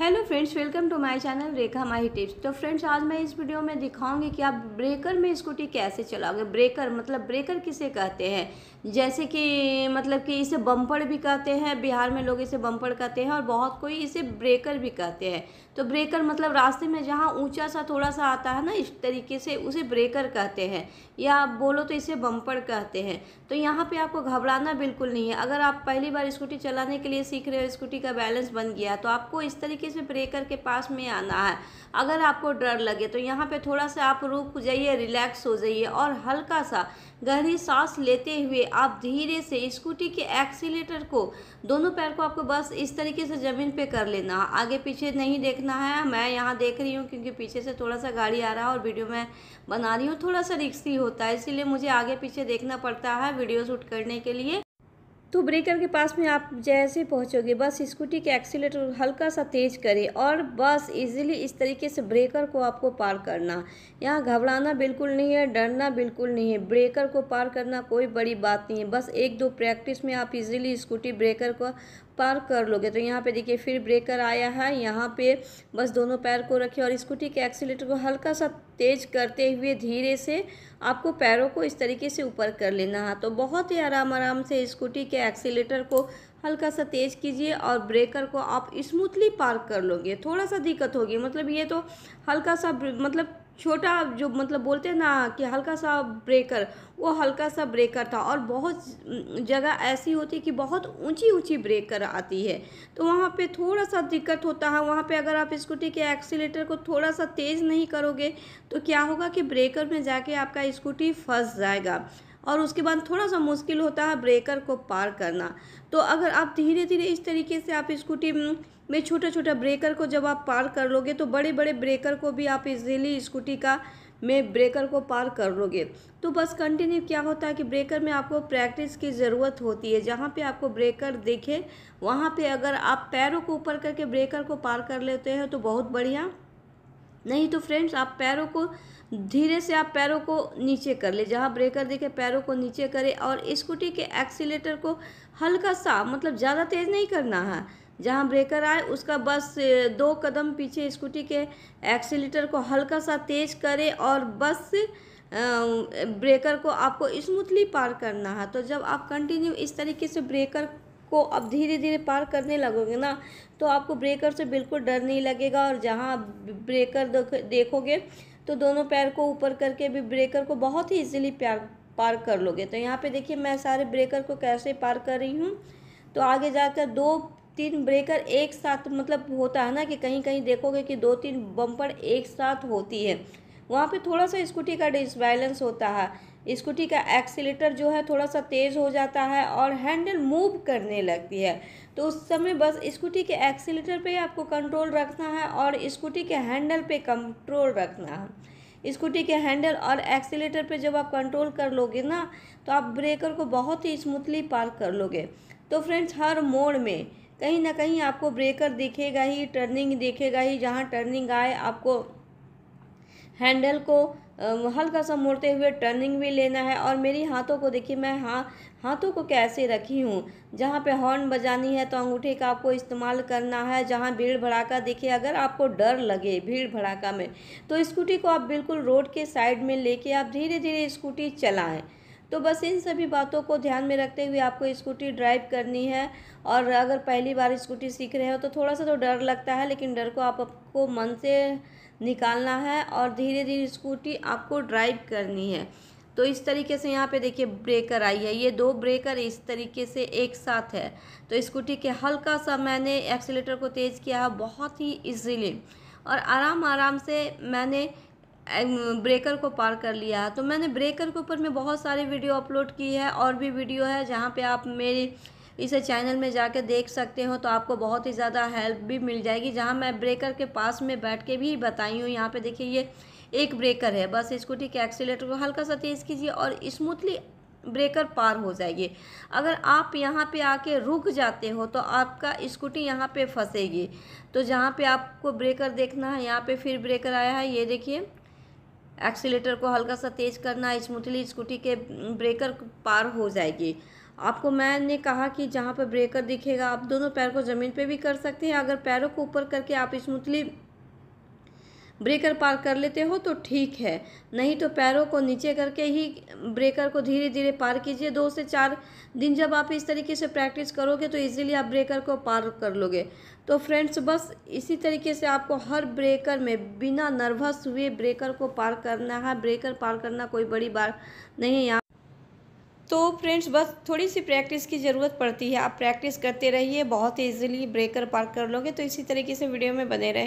hello friends welcome to my channel Rekha Mahi tips तो friends आज मैं इस वीडियो में दिखाऊंगी कि आप ब्रेकर में स्कूटी कैसे चलाओगे ब्रेकर मतलब ब्रेकर किसे कहते हैं जैसे कि मतलब कि इसे बम्पर भी कहते हैं बिहार में लोग इसे बम्पर कहते हैं और बहुत कोई इसे ब्रेकर भी कहते हैं तो ब्रेकर मतलब रास्ते में जहाँ ऊंचा सा थोड़ा सा आता है ना इस तरीके से उसे ब्रेकर कहते हैं या आप बोलो तो इसे बम्पर कहते हैं तो यहाँ पे आपको घबराना बिल्कुल नहीं है अगर आप पहली बार स्कूटी चलाने के लिए सीख रहे हो स्कूटी का बैलेंस बन गया तो आपको इस तरीके से ब्रेकर के पास में आना है अगर आपको डर लगे तो यहाँ पर थोड़ा सा आप रुक जाइए रिलैक्स हो जाइए और हल्का सा गहरी सांस लेते हुए आप धीरे से स्कूटी के एक्सीटर को दोनों पैर को आपको बस इस तरीके से ज़मीन पे कर लेना है आगे पीछे नहीं देखना है मैं यहाँ देख रही हूँ क्योंकि पीछे से थोड़ा सा गाड़ी आ रहा है और वीडियो मैं बना रही हूँ थोड़ा सा रिक्स होता है इसीलिए मुझे आगे पीछे देखना पड़ता है वीडियो शूट करने के लिए तो ब्रेकर के पास में आप जैसे पहुंचोगे बस स्कूटी के एक्सीटर हल्का सा तेज करें और बस इजीली इस तरीके से ब्रेकर को आपको पार करना यहाँ घबराना बिल्कुल नहीं है डरना बिल्कुल नहीं है ब्रेकर को पार करना कोई बड़ी बात नहीं है बस एक दो प्रैक्टिस में आप इजीली स्कूटी ब्रेकर को पार कर लोगे तो यहाँ पे देखिए फिर ब्रेकर आया है यहाँ पे बस दोनों पैर को रखें और स्कूटी के एक्सीटर को हल्का सा तेज करते हुए धीरे से आपको पैरों को इस तरीके से ऊपर कर लेना है तो बहुत ही आराम आराम से स्कूटी के एक्सीटर को हल्का सा तेज़ कीजिए और ब्रेकर को आप स्मूथली पार्क कर लोगे थोड़ा सा दिक्कत होगी मतलब ये तो हल्का सा मतलब छोटा जो मतलब बोलते हैं ना कि हल्का सा ब्रेकर वो हल्का सा ब्रेकर था और बहुत जगह ऐसी होती है कि बहुत ऊंची ऊंची ब्रेकर आती है तो वहाँ पे थोड़ा सा दिक्कत होता है वहाँ पे अगर आप स्कूटी के एक्सीटर को थोड़ा सा तेज़ नहीं करोगे तो क्या होगा कि ब्रेकर में जाके आपका स्कूटी फंस जाएगा और उसके बाद थोड़ा सा मुश्किल होता है ब्रेकर को पार करना तो अगर आप धीरे धीरे इस तरीके से आप स्कूटी में छोटा छोटा ब्रेकर को जब आप पार कर लोगे तो बड़े बड़े ब्रेकर को भी आप इजीली स्कूटी का में ब्रेकर को पार कर लोगे तो बस कंटिन्यू क्या होता है कि ब्रेकर में आपको प्रैक्टिस की ज़रूरत होती है जहाँ पे आपको ब्रेकर देखे वहाँ पे अगर आप पैरों को ऊपर करके ब्रेकर को पार कर लेते हैं तो बहुत बढ़िया नहीं तो फ्रेंड्स आप पैरों को धीरे से आप पैरों को नीचे कर ले जहाँ ब्रेकर देखे पैरों को नीचे करें और स्कूटी के एक्सीटर को हल्का सा मतलब ज़्यादा तेज़ नहीं करना है जहाँ ब्रेकर आए उसका बस दो कदम पीछे स्कूटी के एक्सीटर को हल्का सा तेज करें और बस ब्रेकर को आपको स्मूथली पार करना है तो जब आप कंटिन्यू इस तरीके से ब्रेकर को अब धीरे धीरे पार करने लगोगे ना तो आपको ब्रेकर से बिल्कुल डर नहीं लगेगा और जहाँ आप ब्रेकर देखोगे तो दोनों पैर को ऊपर करके भी ब्रेकर को बहुत ही इजीली प्यार पार कर लोगे तो यहाँ पे देखिए मैं सारे ब्रेकर को कैसे पार कर रही हूँ तो आगे जाकर दो तीन ब्रेकर एक साथ मतलब होता है ना कि कहीं कहीं देखोगे कि दो तीन बम्पर एक साथ होती है वहाँ पे थोड़ा सा स्कूटी का डिसबैलेंस होता है स्कूटी का एक्सीटर जो है थोड़ा सा तेज़ हो जाता है और हैंडल मूव करने लगती है तो उस समय बस स्कूटी के एक्सीटर पे आपको कंट्रोल रखना है और स्कूटी के हैंडल पे कंट्रोल रखना है स्कूटी के हैंडल और एक्सीटर पे जब आप कंट्रोल कर लोगे ना तो आप ब्रेकर को बहुत ही स्मूथली पार कर लोगे तो फ्रेंड्स हर मोड़ में कहीं ना कहीं आपको ब्रेकर दिखेगा ही टर्निंग दिखेगा ही जहाँ टर्निंग आए आपको हैंडल को हल्का सा मोड़ते हुए टर्निंग भी लेना है और मेरी हाथों को देखिए मैं हाँ हाथों को कैसे रखी हूँ जहाँ पे हॉर्न बजानी है तो अंगूठे का आपको इस्तेमाल करना है जहाँ भीड़ भड़ाका देखिए अगर आपको डर लगे भीड़ भड़ाका में तो स्कूटी को आप बिल्कुल रोड के साइड में लेके आप धीरे धीरे स्कूटी चलाएं तो बस इन सभी बातों को ध्यान में रखते हुए आपको स्कूटी ड्राइव करनी है और अगर पहली बार स्कूटी सीख रहे हो तो थोड़ा सा तो डर लगता है लेकिन डर को आप आपको मन से निकालना है और धीरे धीरे स्कूटी आपको ड्राइव करनी है तो इस तरीके से यहाँ पे देखिए ब्रेकर आई है ये दो ब्रेकर इस तरीके से एक साथ है तो स्कूटी के हल्का सा मैंने एक्सीटर को तेज़ किया है बहुत ही ईजीली और आराम आराम से मैंने ब्रेकर को पार कर लिया तो मैंने ब्रेकर के ऊपर में बहुत सारी वीडियो अपलोड की है और भी वीडियो है जहाँ पे आप मेरे इसे चैनल में जाके देख सकते हो तो आपको बहुत ही ज़्यादा हेल्प भी मिल जाएगी जहाँ मैं ब्रेकर के पास में बैठ के भी बताई हूँ यहाँ पे देखिए ये एक ब्रेकर है बस स्कूटी के एक्सीटर को हल्का सा तेज़ कीजिए और स्मूथली ब्रेकर पार हो जाएगी अगर आप यहाँ पे आके रुक जाते हो तो आपका स्कूटी यहाँ पे फंसेगी तो जहाँ पे आपको ब्रेकर देखना है यहाँ पे फिर ब्रेकर आया है ये देखिए एक्सीटर को हल्का सा तेज करना स्मूथली स्कूटी के ब्रेकर पार हो जाएगी आपको मैंने कहा कि जहाँ पर ब्रेकर दिखेगा आप दोनों पैर को ज़मीन पे भी कर सकते हैं अगर पैरों को ऊपर करके आप स्मूथली ब्रेकर पार कर लेते हो तो ठीक है नहीं तो पैरों को नीचे करके ही ब्रेकर को धीरे धीरे पार कीजिए दो से चार दिन जब आप इस तरीके से प्रैक्टिस करोगे तो इजीली आप ब्रेकर को पार कर लोगे तो फ्रेंड्स बस इसी तरीके से आपको हर ब्रेकर में बिना नर्वस हुए ब्रेकर को पार करना है ब्रेकर पार करना कोई बड़ी बात नहीं यहाँ तो फ्रेंड्स बस थोड़ी सी प्रैक्टिस की ज़रूरत पड़ती है आप प्रैक्टिस करते रहिए बहुत ही ईजिली ब्रेकर पार कर लोगे तो इसी तरीके से वीडियो में बने रहें